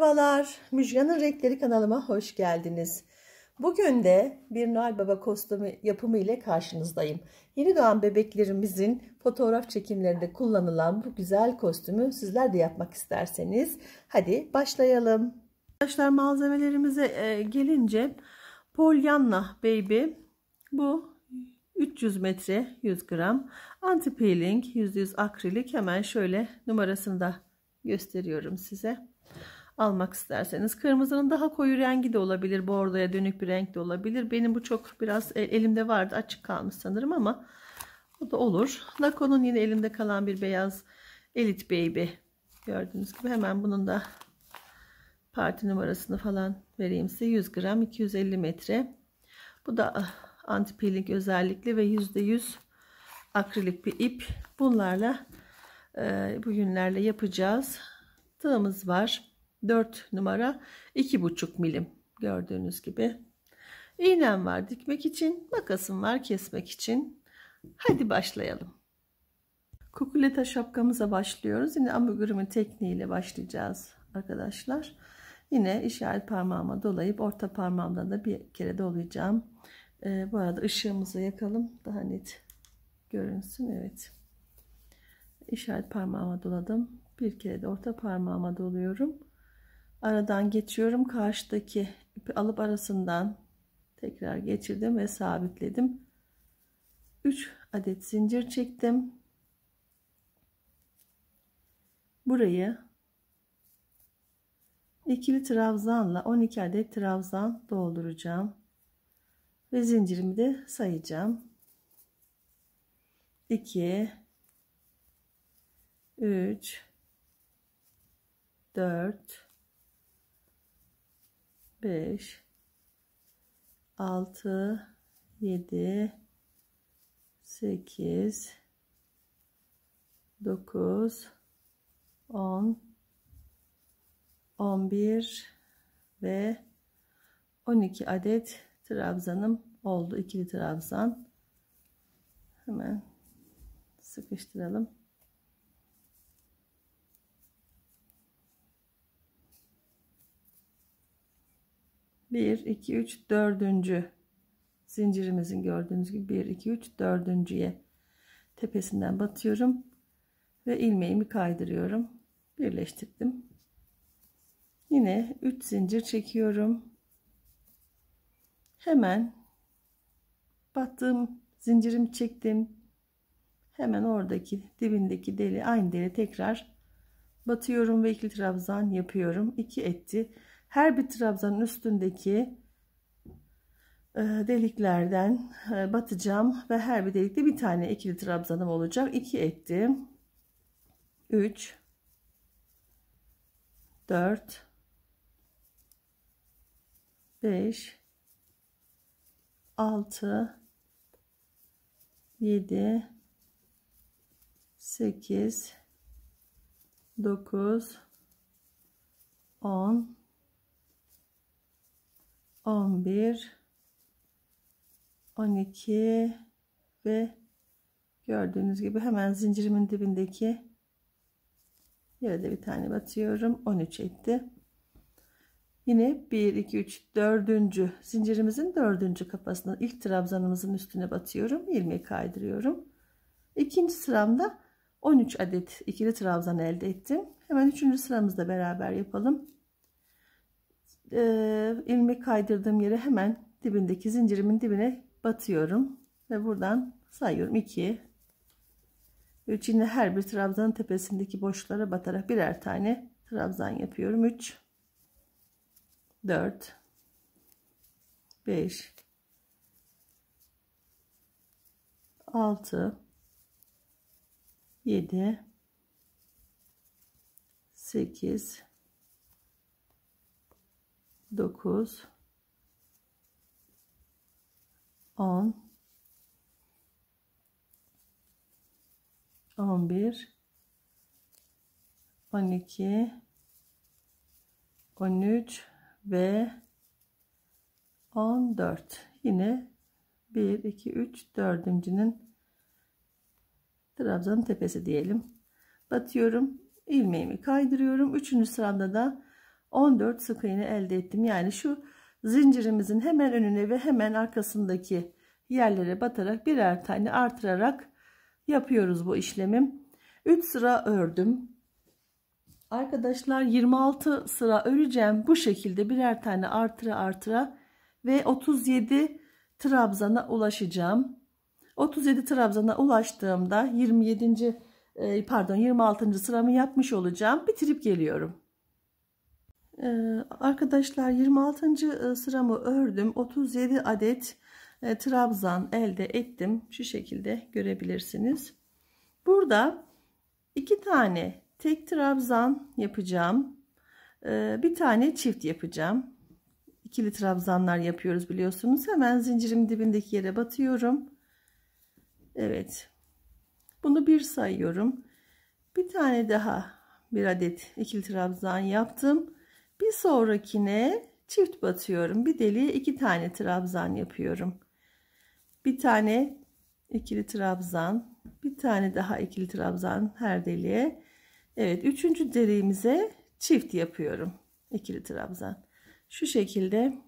Merhabalar, Müjgan'ın Renkleri kanalıma hoş geldiniz. Bugün de bir Noel Baba kostümü yapımı ile karşınızdayım. Yeni doğan bebeklerimizin fotoğraf çekimlerinde kullanılan bu güzel kostümü sizler de yapmak isterseniz hadi başlayalım. Arkadaşlar malzemelerimize e, gelince Polyanna Baby bu 300 metre 100 gram anti peeling %100 akrilik hemen şöyle numarasını da gösteriyorum size almak isterseniz. Kırmızının daha koyu rengi de olabilir. Bordoya dönük bir renk de olabilir. Benim bu çok biraz e, elimde vardı. Açık kalmış sanırım ama o da olur. Nakon'un yine elimde kalan bir beyaz Elite Baby. Gördüğünüz gibi hemen bunun da parti numarasını falan vereyim size. 100 gram 250 metre. Bu da ah, anti peeling özellikli ve %100 akrilik bir ip. Bunlarla e, bugünlerle yapacağız. Tığımız var. 4 numara 2,5 milim gördüğünüz gibi. İğnem var dikmek için, makasım var kesmek için. Hadi başlayalım. Kukuleta şapkamıza başlıyoruz. Yine amigurumi tekniğiyle başlayacağız arkadaşlar. Yine işaret parmağıma dolayıp orta parmağımdan da bir kere dolayacağım. Ee, bu arada ışığımızı yakalım. Daha net görünsün. Evet. İşaret parmağıma doladım. Bir kere de orta parmağıma doluyorum aradan geçiyorum karşıdaki ipi alıp arasından tekrar geçirdim ve sabitledim 3 adet zincir çektim burayı ikili trabzanla 12 adet trabzan dolduracağım ve zincirimi de sayacağım 2 3 4 5 6 7 8 9 10 11 ve 12 adet trabzanım oldu. İkili trabzan. Hemen sıkıştıralım. 1 2 3 dördüncü zincirimizin gördüğünüz gibi 1 2 3 dördüncüye tepesinden batıyorum ve ilmeğimi kaydırıyorum birleştirdim yine 3 zincir çekiyorum hemen battığım zincirimi çektim hemen oradaki dibindeki deli aynı deli tekrar batıyorum ve ikili trabzan yapıyorum 2 etti her bir trabzanın üstündeki e, deliklerden e, batacağım ve her bir delikte bir tane ikili trabzanım olacak 2 ettim 3 4 5 6 7 8 9 10 11 12 ve gördüğünüz gibi hemen zincirimin dibindeki yere de bir tane batıyorum 13 etti yine 1 2 3 4. zincirimizin 4. kafasına ilk trabzanımızın üstüne batıyorum 20 kaydırıyorum ikinci sıramda 13 adet ikili trabzan elde ettim hemen üçüncü sıramızda beraber yapalım e, ilmek kaydırdığım yere hemen dibindeki zincirimin dibine batıyorum ve buradan sayıyorum 2 3 yine her bir trabzanın tepesindeki boşluklara batarak birer tane trabzan yapıyorum 3 4 5 6 7 8 9 10 11 12 13 ve 14 yine 1 2 3 dördüncünün trabzanın tepesi diyelim batıyorum ilmeğimi kaydırıyorum üçüncü sıramda da 14 sık iğne elde ettim. Yani şu zincirimizin hemen önüne ve hemen arkasındaki yerlere batarak birer tane artırarak yapıyoruz bu işlemim. 3 sıra ördüm. Arkadaşlar 26 sıra öreceğim. Bu şekilde birer tane artıra artıra ve 37 trabzana ulaşacağım. 37 trabzana ulaştığımda 27. E, pardon 26. sıramı yapmış olacağım. Bitirip geliyorum. Ee, arkadaşlar 26. E, sıramı ördüm. 37 adet e, trabzan elde ettim. Şu şekilde görebilirsiniz. Burada iki tane tek trabzan yapacağım. Ee, bir tane çift yapacağım. İkili trabzanlar yapıyoruz biliyorsunuz. Hemen zincirim dibindeki yere batıyorum. Evet. Bunu bir sayıyorum. Bir tane daha bir adet ikili trabzan yaptım bir sonrakine çift batıyorum. Bir deliğe iki tane trabzan yapıyorum. Bir tane ikili trabzan, bir tane daha ikili trabzan her deliğe. Evet, üçüncü deliğimize çift yapıyorum. ikili trabzan. Şu şekilde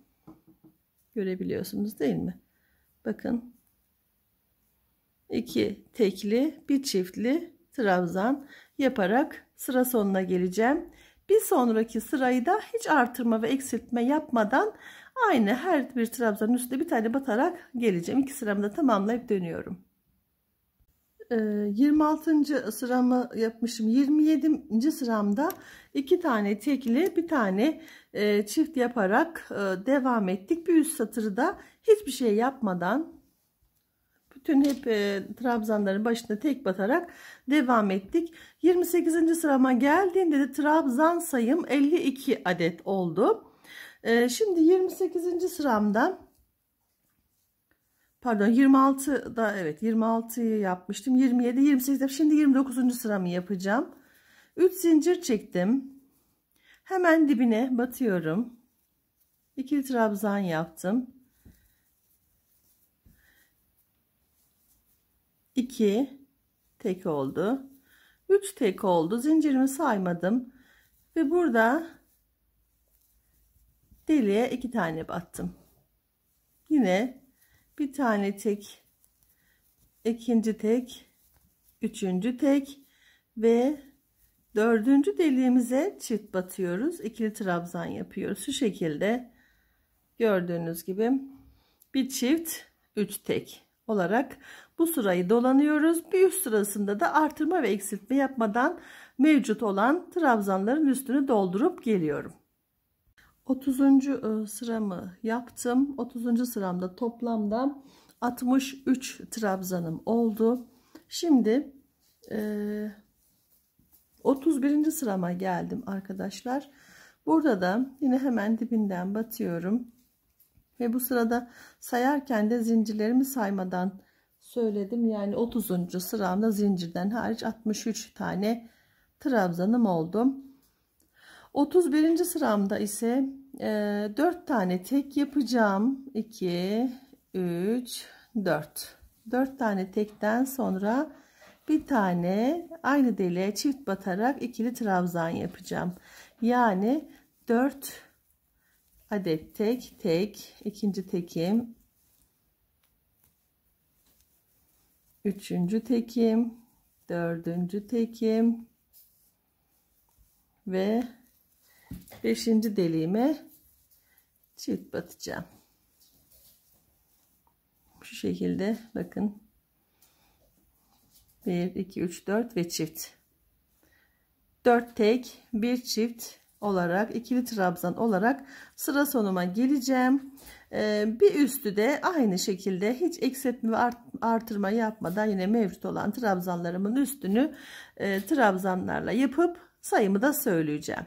görebiliyorsunuz değil mi? Bakın. iki tekli, bir çiftli trabzan yaparak sıra sonuna geleceğim. Bir sonraki sırayı da hiç artırma ve eksiltme yapmadan aynı her bir trabzanın üstüne bir tane batarak geleceğim. İki sıramı da tamamlayıp dönüyorum. 26. Ee, sıramı yapmışım. 27. sıramda iki tane tekli bir tane e, çift yaparak e, devam ettik. Bir üst satırı da hiçbir şey yapmadan bütün hep e, trabzanların başında tek batarak devam ettik. 28. sırama geldiğinde de trabzan sayım 52 adet oldu. E, şimdi 28. sıramda pardon 26 da evet 26'yı yapmıştım. 27, 28 şimdi 29. sıramı yapacağım. 3 zincir çektim. Hemen dibine batıyorum. 2 trabzan yaptım. 2 tek oldu 3 tek oldu zincirimi saymadım ve burada deliğe iki tane battım yine bir tane tek ikinci tek üçüncü tek ve dördüncü deliğimize çift batıyoruz ikili trabzan yapıyoruz şu şekilde gördüğünüz gibi bir çift üç tek olarak bu sırayı dolanıyoruz. Bir üst sırasında da artırma ve eksiltme yapmadan mevcut olan trabzanların üstünü doldurup geliyorum. 30. E, sıramı yaptım. 30. sıramda toplamda 63 trabzanım oldu. Şimdi 31. E, sırama geldim arkadaşlar. Burada da yine hemen dibinden batıyorum. Ve bu sırada sayarken de zincirlerimi saymadan söyledim. Yani 30. sıramda zincirden hariç 63 tane trabzanım oldum. 31. sıramda ise e, 4 tane tek yapacağım. 2, 3, 4. 4 tane tekten sonra bir tane aynı deliğe çift batarak ikili trabzan yapacağım. Yani 4 adet tek tek ikinci tekim üçüncü tekim, dördüncü tekim ve beşinci deliğime çift batacağım. Şu şekilde bakın. 1, 2, 3, 4 ve çift. 4 tek, bir çift olarak ikili trabzan olarak sıra sonuma geleceğim bir üstü de aynı şekilde hiç eksiltme ve artırma yapmadan yine mevcut olan trabzanlarımın üstünü trabzanlarla yapıp sayımı da söyleyeceğim.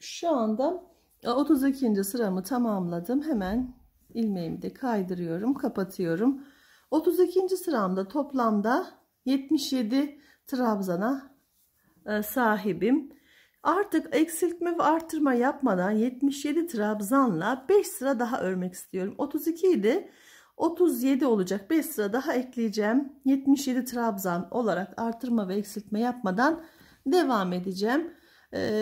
Şu anda 32. E, sıramı tamamladım. Hemen ilmeğimi de kaydırıyorum, kapatıyorum. 32. sıramda toplamda 77 trabzana e, sahibim. Artık eksiltme ve artırma yapmadan 77 trabzanla 5 sıra daha örmek istiyorum. 32 idi. 37 olacak. 5 sıra daha ekleyeceğim. 77 trabzan olarak artırma ve eksiltme yapmadan devam edeceğim.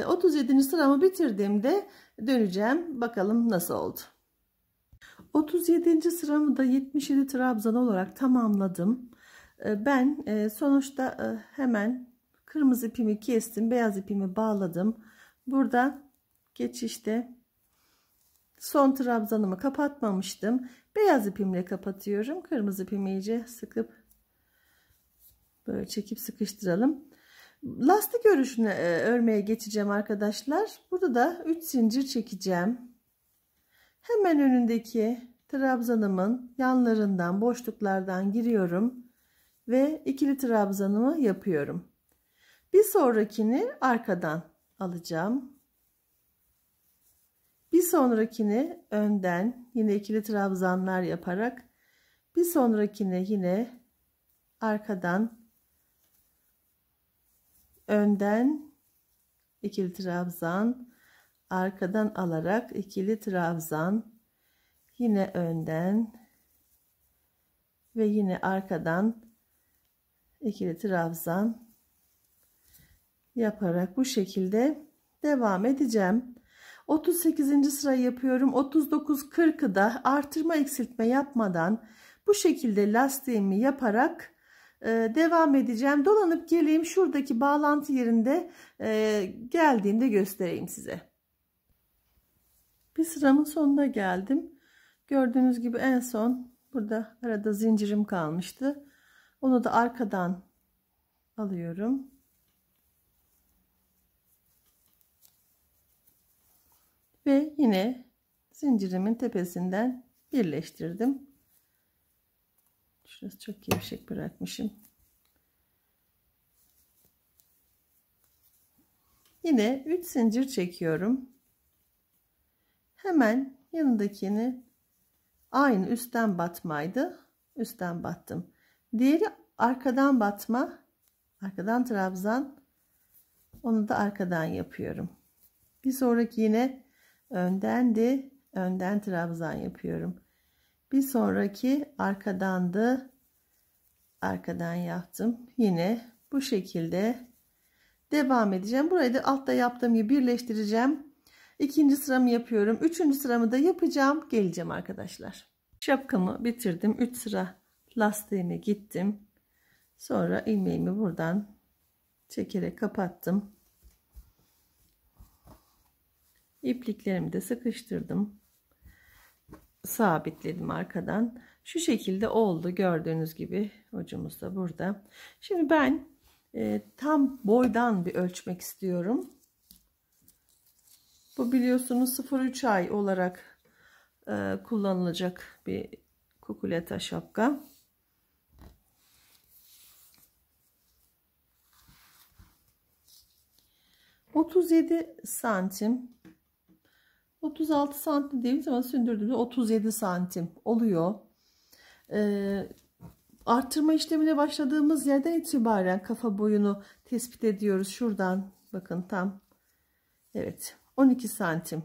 37. Ee, sıramı bitirdiğimde döneceğim. Bakalım nasıl oldu. 37. sıramı da 77 trabzan olarak tamamladım. Ee, ben e, sonuçta e, hemen Kırmızı ipimi kestim. Beyaz ipimi bağladım. Burada geçişte son trabzanımı kapatmamıştım. Beyaz ipimle kapatıyorum. Kırmızı ipimi iyice sıkıp böyle çekip sıkıştıralım. Lastik örüşünü e, örmeye geçeceğim arkadaşlar. Burada da 3 zincir çekeceğim. Hemen önündeki trabzanımın yanlarından boşluklardan giriyorum ve ikili trabzanımı yapıyorum. Bir sonrakini arkadan alacağım. Bir sonrakini önden yine ikili trabzanlar yaparak bir sonrakini yine arkadan önden ikili trabzan arkadan alarak ikili trabzan yine önden ve yine arkadan ikili trabzan yaparak bu şekilde devam edeceğim. 38. sırayı yapıyorum. 39 40'ı da artırma eksiltme yapmadan bu şekilde lastiğimi yaparak e, devam edeceğim. Dolanıp geleyim şuradaki bağlantı yerinde e, geldiğimde göstereyim size. Bir sıramın sonuna geldim. Gördüğünüz gibi en son burada arada zincirim kalmıştı. Onu da arkadan alıyorum. ve yine zincirimin tepesinden birleştirdim. Şurası çok gevşek bırakmışım. Yine 3 zincir çekiyorum. Hemen yanındakini aynı üstten batmaydı. Üstten battım. Diğeri arkadan batma. Arkadan trabzan. Onu da arkadan yapıyorum. Bir sonraki yine Önden de, Önden trabzan yapıyorum. Bir sonraki arkadan da, Arkadan yaptım. Yine bu şekilde devam edeceğim. Burayı da altta yaptığım gibi birleştireceğim. İkinci sıramı yapıyorum. Üçüncü sıramı da yapacağım. Geleceğim arkadaşlar. Şapkamı bitirdim. 3 sıra lastiğime gittim. Sonra ilmeğimi buradan çekerek kapattım. ipliklerimi de sıkıştırdım. Sabitledim arkadan. Şu şekilde oldu gördüğünüz gibi ucumuz da burada. Şimdi ben e, tam boydan bir ölçmek istiyorum. Bu biliyorsunuz 0,3 ay olarak e, kullanılacak bir kukuleta şapka. Otuz yedi santim 36 santim dediğim zaman sündürdüğümde 37 santim oluyor. Ee, arttırma işlemine başladığımız yerden itibaren kafa boyunu tespit ediyoruz. Şuradan bakın tam evet 12 santim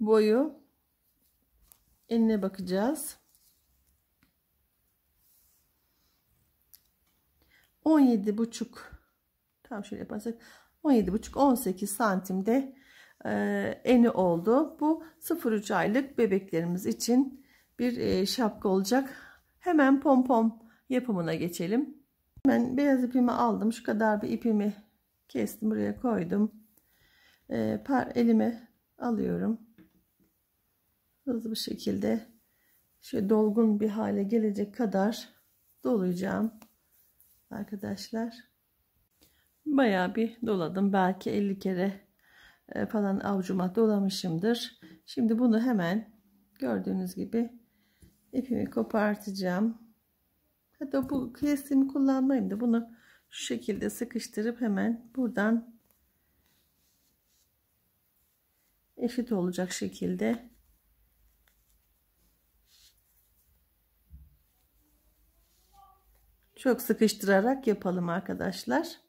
boyu eline bakacağız. 17 buçuk tam şöyle yaparsak 17 buçuk 18 santimde e, eni oldu. Bu 0-3 aylık bebeklerimiz için bir e, şapka olacak. Hemen pompom yapımına geçelim. Hemen beyaz ipimi aldım. Şu kadar bir ipimi kestim. Buraya koydum. E, par elime alıyorum. Hızlı bir şekilde şöyle dolgun bir hale gelecek kadar dolayacağım. Arkadaşlar bayağı bir doladım. Belki 50 kere e, falan avcuma dolamışımdır. Şimdi bunu hemen gördüğünüz gibi ipimi kopartacağım. Hatta bu kıyasımı kullanmayayım da bunu şu şekilde sıkıştırıp hemen buradan eşit olacak şekilde çok sıkıştırarak yapalım arkadaşlar.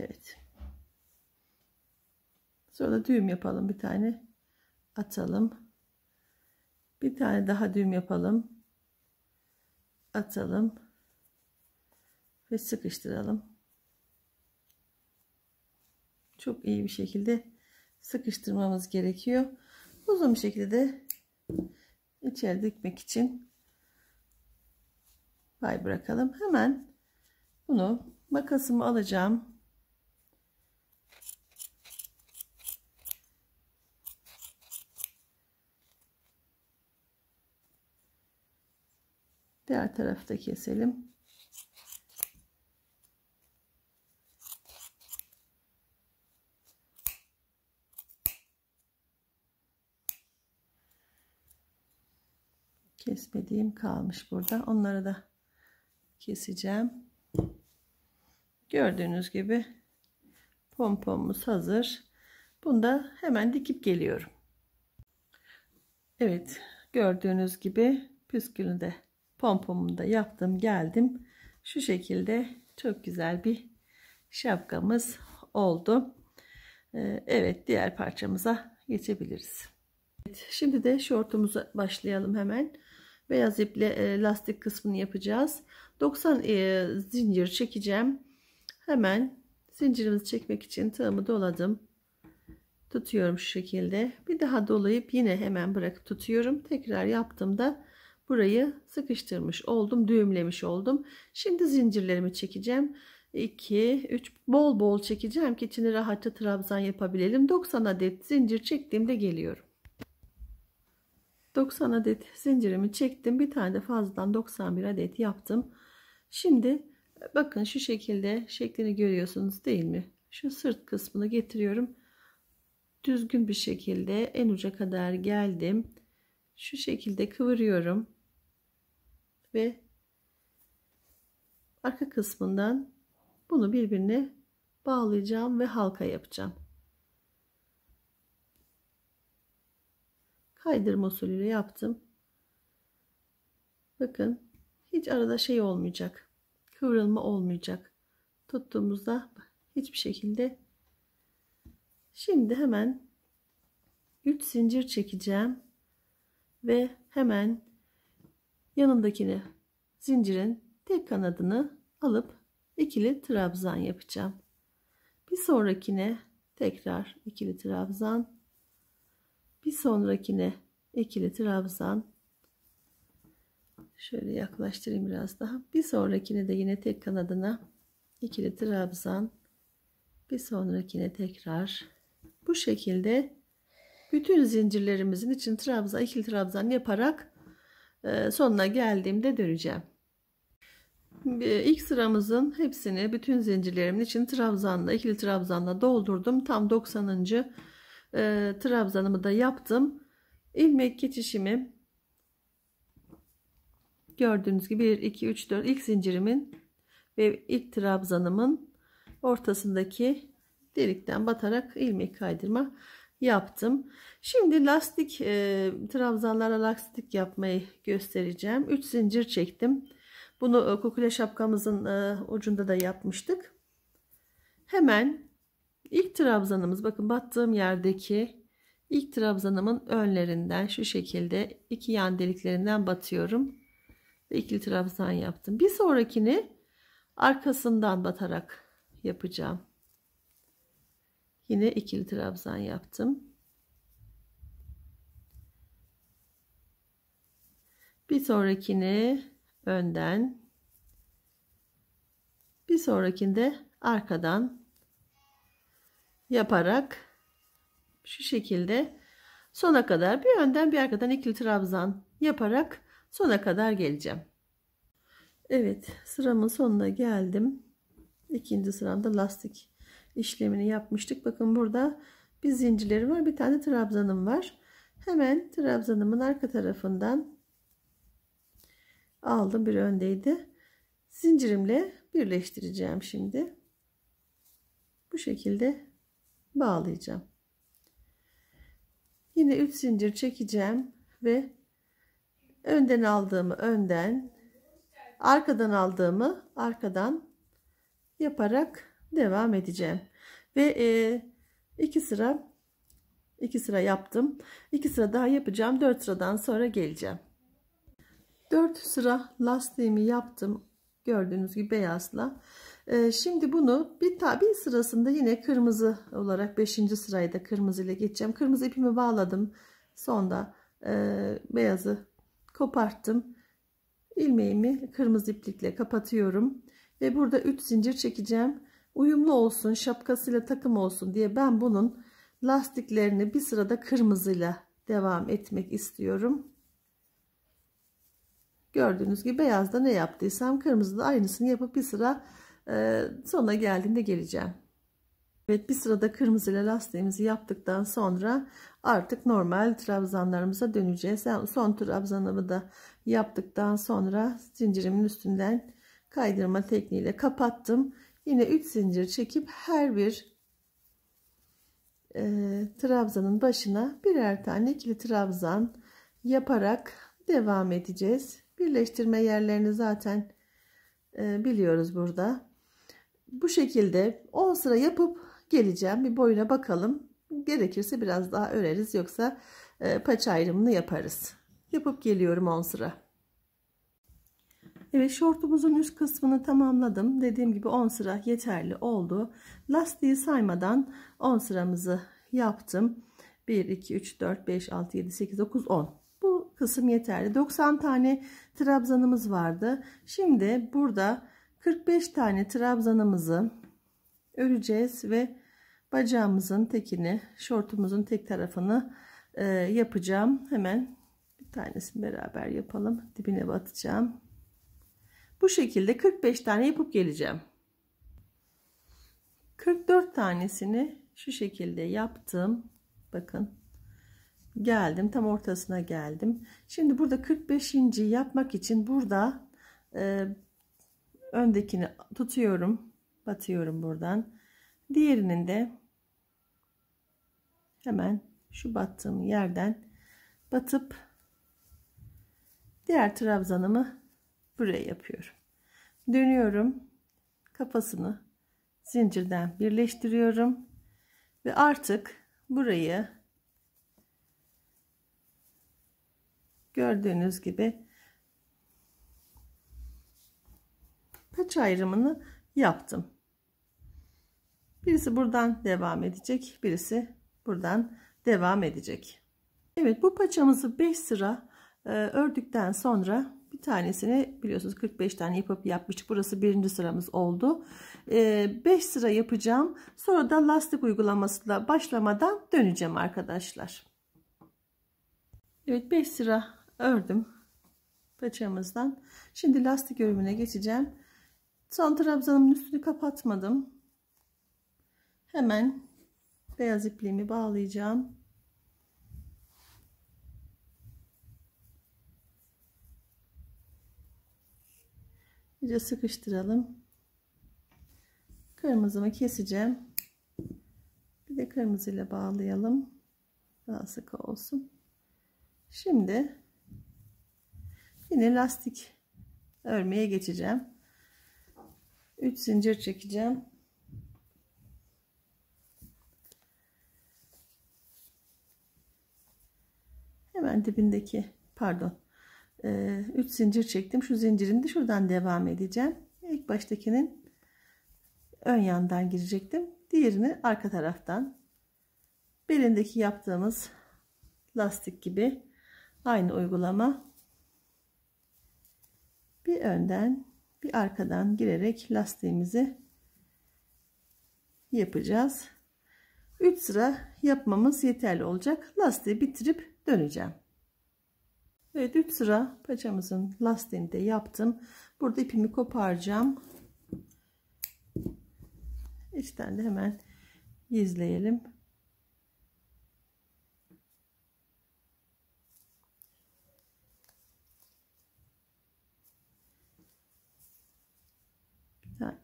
Evet. Sonra düğüm yapalım bir tane. Atalım. Bir tane daha düğüm yapalım. Atalım. Ve sıkıştıralım. Çok iyi bir şekilde sıkıştırmamız gerekiyor. Uzun bir şekilde de içeri dikmek için pay bırakalım. Hemen bunu makasımı alacağım. Diğer tarafta keselim. Kesmediğim kalmış burada. Onları da keseceğim. Gördüğünüz gibi pompomumuz hazır. Bunu da hemen dikip geliyorum. Evet gördüğünüz gibi püskülü de pompomu da yaptım geldim. Şu şekilde çok güzel bir şapkamız oldu. Ee, evet diğer parçamıza geçebiliriz. Evet, şimdi de şortumuza başlayalım hemen. Beyaz iple e, lastik kısmını yapacağız. 90 e, zincir çekeceğim. Hemen zincirimizi çekmek için tığımı doladım. Tutuyorum şu şekilde. Bir daha dolayıp yine hemen bırakıp tutuyorum. Tekrar yaptığımda burayı sıkıştırmış oldum düğümlemiş oldum şimdi zincirlerimi çekeceğim 2 3 bol bol çekeceğim ki içini rahatça trabzan yapabilelim 90 adet zincir çektiğimde geliyorum 90 adet zincirimi çektim bir tane de fazladan 91 adet yaptım şimdi bakın şu şekilde şeklini görüyorsunuz değil mi şu sırt kısmını getiriyorum düzgün bir şekilde en uca kadar geldim şu şekilde kıvırıyorum ve arka kısmından bunu birbirine bağlayacağım ve halka yapacağım. Kaydırma usulüyle yaptım. Bakın hiç arada şey olmayacak. Kıvrılma olmayacak. Tuttuğumuzda hiçbir şekilde. Şimdi hemen 3 zincir çekeceğim ve hemen yanındakini zincirin tek kanadını alıp ikili trabzan yapacağım. Bir sonrakine tekrar ikili trabzan. Bir sonrakine ikili trabzan. Şöyle yaklaştırayım biraz daha. Bir sonrakine de yine tek kanadına ikili trabzan. Bir sonrakine tekrar bu şekilde bütün zincirlerimizin için trabzan ikili trabzan yaparak ee, sonuna geldiğimde döneceğim. Ee, ilk sıramızın hepsini bütün zincirlerimin için trabzanla ikili trabzanla doldurdum. Tam 90. E, trabzanımı da yaptım. İlmek geçişimi gördüğünüz gibi 1 2 3 4 ilk zincirimin ve ilk trabzanımın ortasındaki delikten batarak ilmek kaydırma yaptım. Şimdi lastik e, trabzanlara lastik yapmayı göstereceğim. 3 zincir çektim. Bunu e, kukule şapkamızın e, ucunda da yapmıştık. Hemen ilk trabzanımız bakın battığım yerdeki ilk trabzanımın önlerinden şu şekilde iki yan deliklerinden batıyorum. İkili trabzan yaptım. Bir sonrakini arkasından batarak yapacağım. Yine ikili trabzan yaptım. Bir sonrakini önden, bir sonrakinde arkadan yaparak şu şekilde sona kadar bir önden bir arkadan ikili trabzan yaparak sona kadar geleceğim. Evet sıramın sonuna geldim. İkinci sıramda lastik işlemini yapmıştık. Bakın burada bir zincirleri var. Bir tane trabzanım var. Hemen trabzanımın arka tarafından aldım. Bir öndeydi. Zincirimle birleştireceğim şimdi. Bu şekilde bağlayacağım. Yine 3 zincir çekeceğim ve önden aldığımı önden, arkadan aldığımı arkadan yaparak devam edeceğim. Ve e, iki sıra iki sıra yaptım. iki sıra daha yapacağım. dört sıradan sonra geleceğim. dört sıra lastiğimi yaptım. Gördüğünüz gibi beyazla. E, şimdi bunu bir, tabi bir sırasında yine kırmızı olarak beşinci sırayı da kırmızı ile geçeceğim. Kırmızı ipimi bağladım. sonda e, beyazı koparttım. ilmeğimi kırmızı iplikle kapatıyorum. Ve burada 3 zincir çekeceğim uyumlu olsun şapkasıyla takım olsun diye ben bunun lastiklerini bir sırada kırmızıyla devam etmek istiyorum. Gördüğünüz gibi beyazda ne yaptıysam kırmızıda aynısını yapıp bir sıra e, sona geldiğinde geleceğim. Evet bir sırada kırmızıyla lastiğimizi yaptıktan sonra artık normal trabzanlarımıza döneceğiz. Yani son trabzanımı da yaptıktan sonra zincirimin üstünden kaydırma tekniğiyle kapattım. Yine 3 zincir çekip her bir e, trabzanın başına birer tane ikili trabzan yaparak devam edeceğiz. Birleştirme yerlerini zaten e, biliyoruz burada. Bu şekilde 10 sıra yapıp geleceğim. Bir boyuna bakalım. Gerekirse biraz daha öreriz yoksa e, paça ayrımını yaparız. Yapıp geliyorum 10 sıra. Evet şortumuzun üst kısmını tamamladım. Dediğim gibi 10 sıra yeterli oldu. Lastiği saymadan 10 sıramızı yaptım. 1, 2, 3, 4, 5, 6, 7, 8, 9, 10. Bu kısım yeterli. 90 tane trabzanımız vardı. Şimdi burada 45 tane trabzanımızı öreceğiz ve bacağımızın tekini, şortumuzun tek tarafını e, yapacağım. Hemen bir tanesini beraber yapalım. Dibine batacağım. Bu şekilde 45 tane yapıp geleceğim. 44 tanesini şu şekilde yaptım. Bakın geldim tam ortasına geldim. Şimdi burada 45. yapmak için burada e, öndekini tutuyorum. Batıyorum buradan. Diğerinin de hemen şu battığım yerden batıp diğer trabzanımı buraya yapıyorum. Dönüyorum. Kafasını zincirden birleştiriyorum. Ve artık burayı gördüğünüz gibi paç ayrımını yaptım. Birisi buradan devam edecek. Birisi buradan devam edecek. Evet bu paçamızı 5 sıra e, ördükten sonra bir tanesini biliyorsunuz 45 tane yapıp yapmıştık. Burası birinci sıramız oldu. 5 ee, sıra yapacağım. Sonra da lastik uygulamasıyla başlamadan döneceğim arkadaşlar. Evet 5 sıra ördüm paçamızdan. Şimdi lastik örümüne geçeceğim. Son trabzanımın üstünü kapatmadım. Hemen beyaz ipliğimi bağlayacağım. iyice sıkıştıralım. Kırmızımı keseceğim. Bir de kırmızıyla bağlayalım. Daha sıkı olsun. Şimdi yine lastik örmeye geçeceğim. 3 zincir çekeceğim. Hemen dibindeki pardon 3 ee, zincir çektim. Şu zincirin de şuradan devam edeceğim. İlk baştakinin ön yandan girecektim. Diğerini arka taraftan. Belindeki yaptığımız lastik gibi aynı uygulama. Bir önden bir arkadan girerek lastiğimizi yapacağız. 3 sıra yapmamız yeterli olacak. Lastiği bitirip döneceğim. Evet 3 sıra paçamızın lastiğini de yaptım. Burada ipimi koparacağım. İçten de hemen gizleyelim.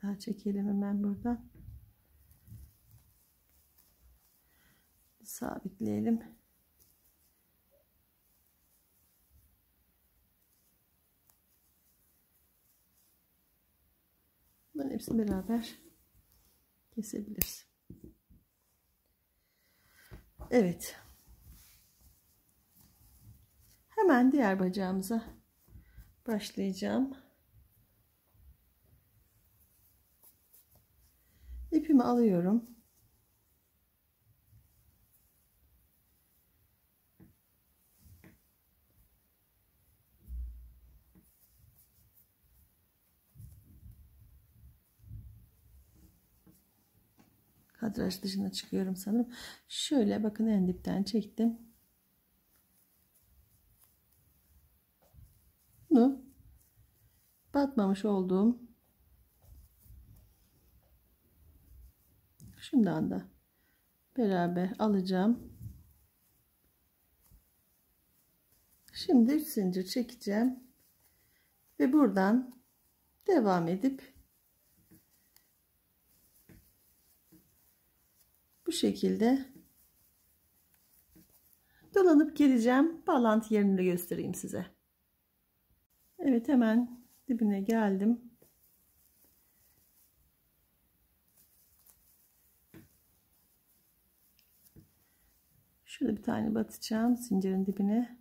daha çekelim hemen buradan. Sabitleyelim. Bunların hepsini beraber kesebiliriz. Evet. Hemen diğer bacağımıza başlayacağım. İpimi alıyorum. kadraj dışına çıkıyorum sanırım. Şöyle bakın en dipten çektim. Bunu batmamış olduğum şimdi anda beraber alacağım. Şimdi 3 zincir çekeceğim ve buradan devam edip bu şekilde dolanıp geleceğim. Bağlantı yerini de göstereyim size. Evet hemen dibine geldim. Şöyle bir tane batacağım zincirin dibine.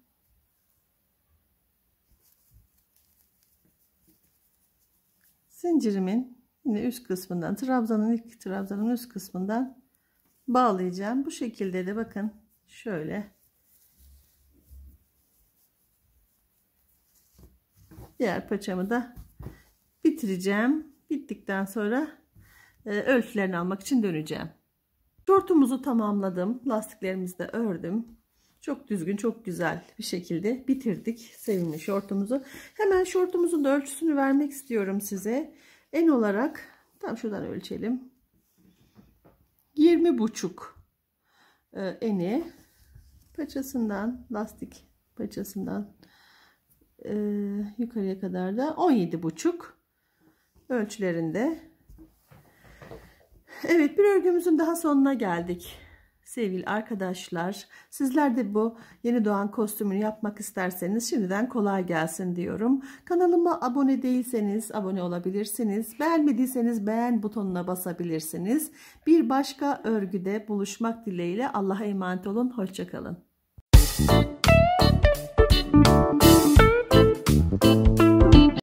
Zincirimin yine üst kısmından trabzanın ilk trabzanın üst kısmından bağlayacağım. Bu şekilde de bakın şöyle diğer paçamı da bitireceğim. Bittikten sonra e, ölçülerini almak için döneceğim. Şortumuzu tamamladım. Lastiklerimizi de ördüm. Çok düzgün, çok güzel bir şekilde bitirdik sevimli şortumuzu. Hemen şortumuzun da ölçüsünü vermek istiyorum size. En olarak tam şuradan ölçelim. 20 buçuk e, eni paçasından lastik paçasından e, yukarıya kadar da 17 buçuk ölçülerinde Evet bir örgümüzün daha sonuna geldik sevgili arkadaşlar. Sizler de bu yeni doğan kostümünü yapmak isterseniz şimdiden kolay gelsin diyorum. Kanalıma abone değilseniz abone olabilirsiniz. Beğenmediyseniz beğen butonuna basabilirsiniz. Bir başka örgüde buluşmak dileğiyle Allah'a emanet olun. Hoşçakalın.